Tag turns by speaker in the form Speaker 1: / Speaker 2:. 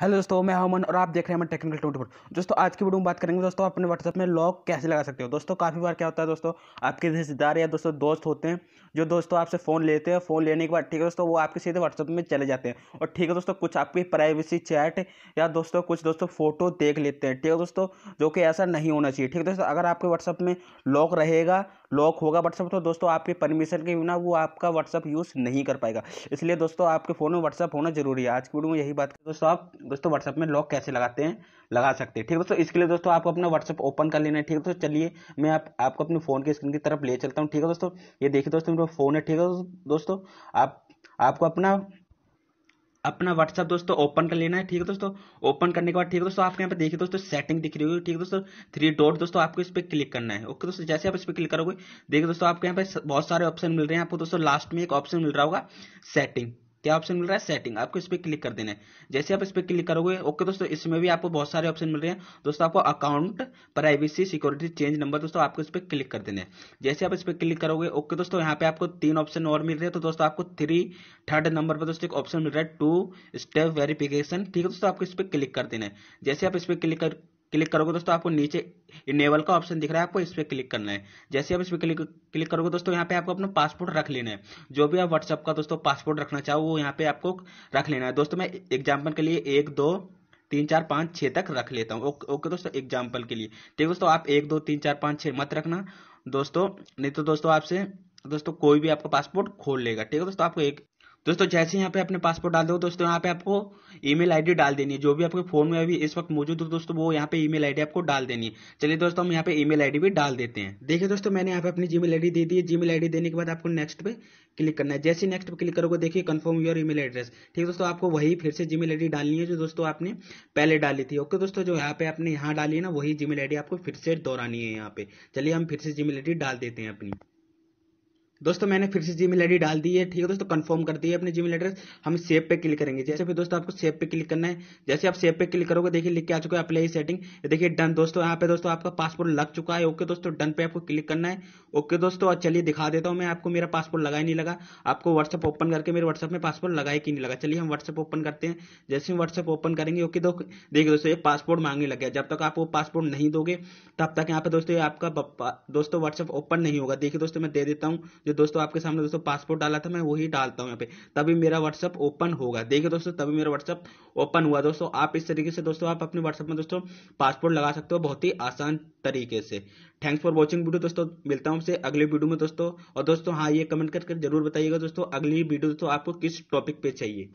Speaker 1: hello दोस्तों मैं हमन और आप देख रहे हैं हमारे टेक्निकल ट्वेंटी दोस्तों आज की वीडियो में बात करेंगे दोस्तों अपने व्हाट्सएप में लॉक कैसे लगा सकते हो दोस्तों काफ़ी बार क्या होता है दोस्तों आपके रिश्तेदार या दोस्तों दोस्त होते हैं जो दोस्तों आपसे फ़ोन लेते हैं फ़ोन लेने के बाद ठीक है दोस्तों वो आपके सीधे व्हाट्सअप में चले जाते हैं और ठीक है दोस्तों कुछ आपकी प्राइवेसी चैट या दोस्तों कुछ दोस्तों फ़ोटो देख लेते हैं ठीक है दोस्तों जो कि ऐसा नहीं होना चाहिए ठीक है दोस्तों अगर आपके व्हाट्सअप में लॉक रहेगा लॉक होगा व्हाट्सअप तो दोस्तों आपके परमिशन के बिना वो आपका व्हाट्सअप यूज़ नहीं कर पाएगा इसलिए दोस्तों आपके फ़ोन में व्हाट्सअप होना जरूरी है आज की वीडियो में यही बात दोस्तों आप दोस्तों व्हाट्सअप में लॉक कैसे लगाते हैं लगा सकते हैं ठीक है दोस्तों इसके लिए दोस्तों आपको अपना व्हाट्सअप ओपन कर लेना है ठीक है दोस्तों चलिए मैं आप, आपको अपने फ़ोन की स्क्रीन की तरफ ले चलता हूँ ठीक है दोस्तों ये देखिए दोस्तों मेरा फ़ोन है ठीक है दोस्तों आप आपको अपना अपना व्हाट्सअप दोस्तों ओपन कर लेना है ठीक है दोस्तों ओपन करने के बाद ठीक है दोस्तों आपके यहाँ पे देखिए दोस्तों सेटिंग दिख रही होगी ठीक है दोस्तों थ्री डॉट दोस्तों आपको इस पर क्लिक करना है ओके दोस्तों जैसे आप इस पर क्लिक करोगे देखिए दोस्तों आपके यहाँ पे बहुत सारे ऑप्शन मिल रहे हैं आपको दोस्तों लास्ट में एक ऑप्शन मिल रहा होगा सेटिंग क्या ऑप्शन मिल रहा है सेटिंग आपको इस पर क्लिक कर देना है जैसे आप इस पर क्लिक करोगे ओके दोस्तों इसमें भी आपको बहुत सारे ऑप्शन मिल रहे हैं दोस्तों आपको account privacy security change number दोस्तों आपको इस पर क्लिक कर देना है जैसे आप इस पर क्लिक करोगे ओके दोस्तों यहाँ पे आपको तीन ऑप्शन और मिल रहे हैं तो दोस्तों आपको थ्री थर्ड नंबर पर दोस्तों एक ऑप्शन मिल रहा है टू स्टेप वेरिफिकेशन ठीक है दोस्तों आपको इस पर क्लिक कर देना है जैसे आप इस पर क्लिक क्लिक करोगे दोस्तों आपको नीचे इनेबल का ऑप्शन दिख रहा है आपको इस पर क्लिक करना है जैसे आप इस पर क्लिक क्लिक करोगे दोस्तों यहाँ पे आपको अपना पासपोर्ट रख लेना है जो भी आप व्हाट्सअप का दोस्तों पासपोर्ट रखना चाहो वो यहाँ पे आपको रख लेना है दोस्तों मैं एग्जाम्पल के लिए एक दो तीन चार पाँच छः तक रख लेता हूँ ओके दोस्तों एग्जाम्पल के लिए ठीक है दोस्तों आप एक दो तीन चार पाँच छः मत रखना दोस्तों नहीं तो दोस्तों आपसे दोस्तों कोई भी आपका पासपोर्ट खोल लेगा ठीक है दोस्तों आपको एक दोस्तों जैसे यहाँ पे अपने पासपोर्ट डाल दो दोस्तों यहाँ पे आपको ईमेल आईडी डाल देनी है जो भी आपके फोन में अभी इस वक्त मौजूद हो दोस्तों वो यहाँ पे ईमेल आईडी आपको डाल देनी है चलिए दोस्तों हम यहाँ पे ईमेल आईडी भी डाल देते हैं देखिए दोस्तों मैंने यहाँ पे अपनी जीमेल आईडी दे दी है जीमेल आईडी देने के बाद आपको नेक्स्ट पे क्लिक करना है जैसे नेक्स्ट पे क्लिक करोगे देखिए कन्फर्म योर ईमेल एड्रेस ठीक है दोस्तों आपको वही फिर से जीमेल आईडी डालनी है जो दोस्तों आपने पहले डाली थी ओके दोस्तों जो यहाँ पे आपने यहाँ डाली है ना वही जीमेल आईडी आपको फिर से दोहरानी है यहाँ पे चलिए हम फिर से जीमेल आईडी डाल देते हैं अपनी दोस्तों मैंने फिर से जीमेल आईडी डाल दी है ठीक है दोस्तों कंफर्म कर दिए अपने जीमेल एड्रेस हम सेव पे क्लिक करेंगे जैसे फिर दोस्तों आपको सेव पे क्लिक करना है जैसे आप सेव पे क्लिक करोगे देखिए लिख के आ चुका है अप्लाई सेटिंग देखिए डन दोस्तों यहाँ पे दोस्तों आपका पासपोर्ट लग चुका है ओके दोस्तों डन पे आपको क्लिक करना है ओके दोस्तों और चलिए दिखा देता हूँ मैं आपको मेरा पासपोर्ट लगा ही नहीं लगा आपको व्हाट्सअप ओपन करके मेरे व्हाट्सअप में पासपोर्ट लगा कि नहीं लगा चलिए हम व्हाट्सअप ओपन करते हैं जैसे हम व्हाट्सअप ओपन करेंगे ओके दो देखिए दोस्तों ये पासपोर्ट मांगने लग गया जब तक आप वो पासपोर्ट नहीं दोगे तब तक यहाँ पे दोस्तों आपका दोस्तों व्हाट्सअप ओपन नहीं होगा देखिए दोस्तों मैं दे देता हूँ जो दोस्तों आपके सामने दोस्तों पासपोर्ट डाला था मैं वही डालता हूँ यहाँ पे तभी मेरा व्हाट्सअप ओपन होगा देखिए दोस्तों तभी मेरा व्हाट्सअप ओपन हुआ दोस्तों आप इस तरीके से दोस्तों आप अपने व्हाट्सअप में दोस्तों पासपोर्ट लगा सकते हो बहुत ही आसान तरीके से थैंक्स फॉर वॉचिंग वीडियो दोस्तों मिलता हूँ आपसे अगले वीडियो में दोस्तों और दोस्तों हाँ ये कमेंट करके जरूर बताइएगा दोस्तों अगली वीडियो दोस्तों आपको किस टॉपिक पे चाहिए